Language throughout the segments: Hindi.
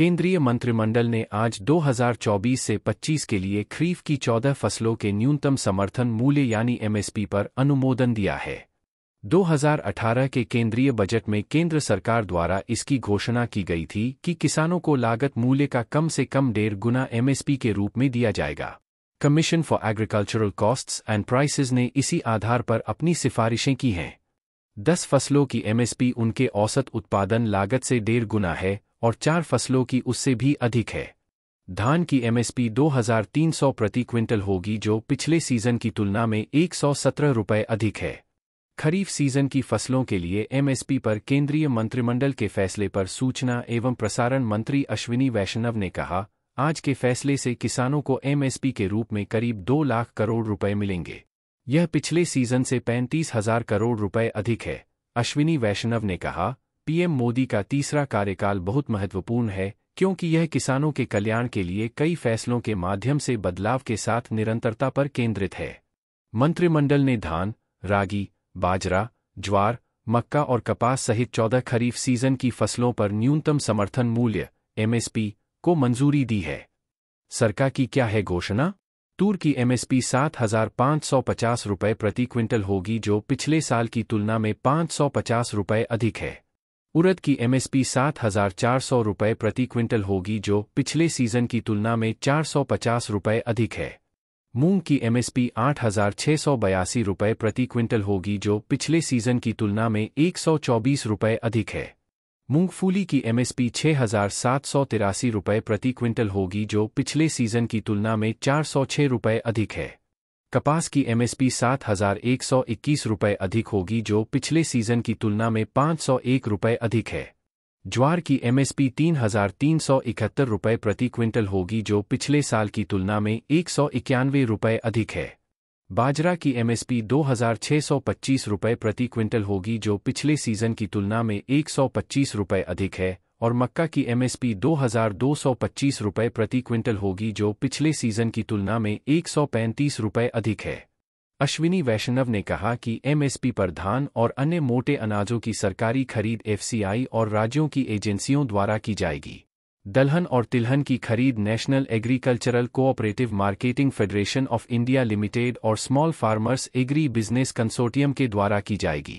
केंद्रीय मंत्रिमंडल ने आज 2024 से 25 के लिए खरीफ की 14 फसलों के न्यूनतम समर्थन मूल्य यानी एमएसपी पर अनुमोदन दिया है 2018 के केंद्रीय बजट में केंद्र सरकार द्वारा इसकी घोषणा की गई थी कि किसानों को लागत मूल्य का कम से कम डेढ़ गुना एमएसपी के रूप में दिया जाएगा commission for agricultural costs and prices ने इसी आधार पर अपनी सिफारिशें की हैं दस फसलों की एमएसपी उनके औसत उत्पादन लागत से डेढ़ गुना है और चार फसलों की उससे भी अधिक है धान की एमएसपी 2300 प्रति क्विंटल होगी जो पिछले सीजन की तुलना में एक रुपये अधिक है खरीफ सीजन की फसलों के लिए एमएसपी पर केंद्रीय मंत्रिमंडल के फैसले पर सूचना एवं प्रसारण मंत्री अश्विनी वैष्णव ने कहा आज के फैसले से किसानों को एमएसपी के रूप में करीब दो लाख करोड़ रुपए मिलेंगे यह पिछले सीजन से पैंतीस हजार करोड़ रुपए अधिक है अश्विनी वैष्णव ने कहा पीएम मोदी का तीसरा कार्यकाल बहुत महत्वपूर्ण है क्योंकि यह किसानों के कल्याण के लिए कई फैसलों के माध्यम से बदलाव के साथ निरंतरता पर केंद्रित है मंत्रिमंडल ने धान रागी बाजरा ज्वार मक्का और कपास सहित चौदह खरीफ सीजन की फसलों पर न्यूनतम समर्थन मूल्य एमएसपी को मंजूरी दी है सरकार की क्या है घोषणा तूर की एमएसपी सात हजार पांच सौ पचास रुपये प्रति क्विंटल होगी जो पिछले साल की तुलना में पाँच सौ पचास रुपये अधिक है उड़द की एमएसपी सात हजार चार सौ रुपये प्रति क्विंटल होगी जो पिछले सीजन की तुलना में चार सौ पचास रुपये अधिक है मूंग की एमएसपी आठ हजार छः सौ बयासी रुपये प्रति क्विंटल होगी जो पिछले सीजन की तुलना में एक सौ चौबीस रुपये अधिक है मूंगफली की एमएसपी छह हजार सात सौ तिरासी रुपये प्रति क्विंटल होगी जो पिछले सीजन की तुलना में चार सौ छह रुपये अधिक है कपास की एमएसपी सात हजार एक सौ इक्कीस रुपये अधिक होगी जो पिछले सीजन की तुलना में पांच सौ एक रुपये अधिक है ज्वार की एमएसपी तीन हजार तीन सौ इकहत्तर रुपये प्रति क्विंटल होगी जो पिछले साल की तुलना में एक सौ इक्यानवे रुपये अधिक है बाजरा की एमएसपी दो हजार सौ पच्चीस रुपये प्रति क्विंटल होगी जो पिछले सीजन की तुलना में एक सौ पच्चीस रुपये अधिक है और मक्का की एमएसपी दो हजार दो सौ पच्चीस रुपये प्रति क्विंटल होगी जो पिछले सीजन की तुलना में एक सौ पैंतीस रुपये अधिक है अश्विनी वैष्णव ने कहा कि एमएसपी पर धान और अन्य मोटे अनाजों की सरकारी खरीद एफसीआई और राज्यों की एजेंसियों द्वारा की जाएगी दलहन और तिलहन की खरीद national agricultural cooperative marketing federation of India limited और small farmers agri business consortium के द्वारा की जाएगी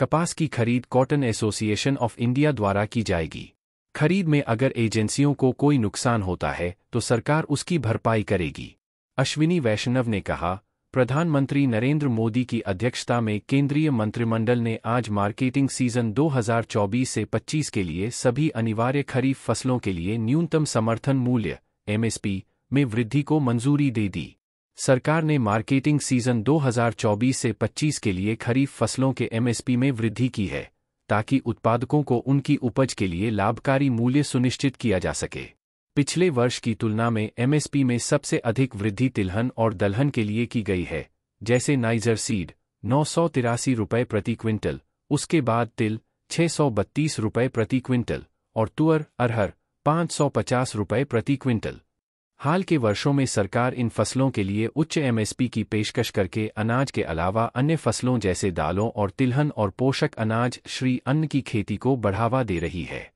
कपास की खरीद कॉटन एसोसिएशन ऑफ इंडिया द्वारा की जाएगी खरीद में अगर एजेंसियों को कोई नुकसान होता है तो सरकार उसकी भरपाई करेगी अश्विनी वैष्णव ने कहा प्रधानमंत्री नरेंद्र मोदी की अध्यक्षता में केंद्रीय मंत्रिमंडल ने आज मार्केटिंग सीजन 2024 से 25 के लिए सभी अनिवार्य खरीफ फसलों के लिए न्यूनतम समर्थन मूल्य एमएसपी में वृद्धि को मंजूरी दे दी सरकार ने मार्केटिंग सीजन 2024 से 25 के लिए खरीफ फसलों के एमएसपी में वृद्धि की है ताकि उत्पादकों को उनकी उपज के लिए लाभकारी मूल्य सुनिश्चित किया जा सके पिछले वर्ष की तुलना में एमएसपी में सबसे अधिक वृद्धि तिलहन और दलहन के लिए की गई है जैसे नाइजर सीड नौ सौ तिरासी रुपये प्रति क्विंटल उसके बाद तिल छह सौ बत्तीस रुपये प्रति क्विंटल और तुअर अरहर पाँच सौ पचास रुपये प्रति क्विंटल हाल के वर्षों में सरकार इन फसलों के लिए उच्च एमएसपी की पेशकश करके अनाज के अलावा अन्य फसलों जैसे दालों और तिलहन और पोषक अनाज श्री अन्न की खेती को बढ़ावा दे रही है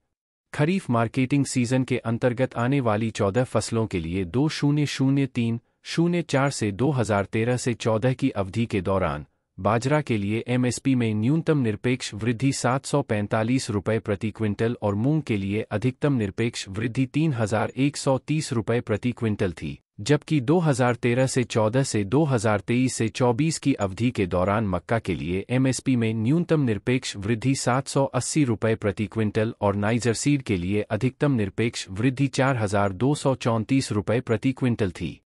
खरीफ मार्केटिंग सीजन के अंतर्गत आने वाली चौदह फसलों के लिए दो शून्य शून्य तीन शून्य चार से 2013 से 14 की अवधि के दौरान बाजरा के लिए एमएसपी में न्यूनतम निरपेक्ष वृद्धि सात सौ पैंतालीस रुपये प्रति क्विंटल और मूंग के लिए अधिकतम निरपेक्ष वृद्धि तीन हजार एक सौ तीस रुपये प्रति क्विंटल थी जबकि 2013 से 14 से 2023 से 24 की अवधि के दौरान मक्का के लिए एमएसपी में न्यूनतम निरपेक्ष वृद्धि सात रुपये प्रति क्विंटल और नाइजर सीड के लिए अधिकतम निरपेक्ष वृद्धि चार हजार दो सौ चौंतीस रुपये प्रति क्विंटल थी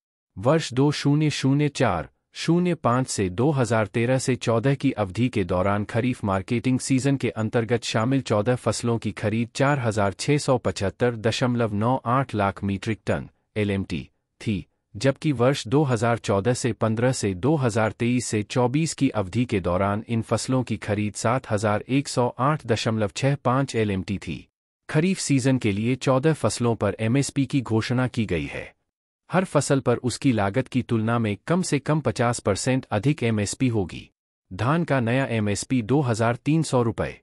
वर्ष दो शून्य शून्य चार शून्य पाँच से 2013 से 14 की अवधि के दौरान खरीफ मार्केटिंग सीजन के अंतर्गत शामिल 14 फसलों की खरीद चार हजार छह सौ पचहत्तर दशमलव नौ आठ लाख मीट्रिक टन एलएमटी थी जबकि वर्ष 2014 से 15 से 2023 से 24 की अवधि के दौरान इन फसलों की खरीद 7108.65 एलएमटी थी खरीफ सीजन के लिए 14 फसलों पर एमएसपी की घोषणा की गई है हर फसल पर उसकी लागत की तुलना में कम से कम 50 परसेंट अधिक एमएसपी होगी धान का नया एमएसपी दो हजार तीन सौ रुपये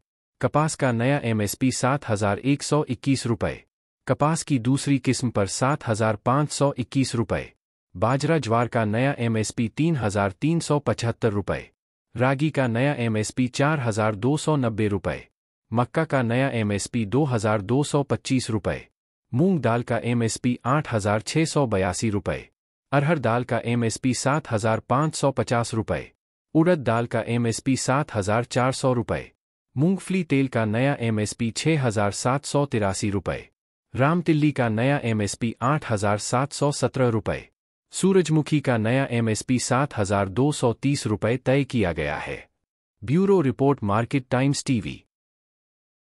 कपास का नया एमएसपी सात हजार एक सौ इक्कीस रुपये कपास की दूसरी किस्म पर सात हजार पांच सौ इक्कीस रुपये बाजरा ज्वार का नया एमएसपी तीन हजार तीन सौ पचहत्तर रुपये रागी का नया एमएसपी चार हजार दो सौ नब्बे रुपये मक्का का नया एमएसपी दो हजार दो सौ पच्चीस रुपये मूंग दाल का एमएसपी आठ हजार छह सौ बयासी रुपये अरहर दाल का एमएसपी सात हजार पांच सौ पचास रुपये उड़द दाल का एमएसपी सात हजार चार सौ रुपये मूंगफली तेल का नया एमएसपी छह हजार सात सौ तिरासी रुपये राम तिल्ली का नया एमएसपी आठ हजार सात सौ सत्रह रुपये सूरजमुखी का नया एमएसपी सात हजार दो सौ तीस रुपये तय किया गया है bureau report market times TV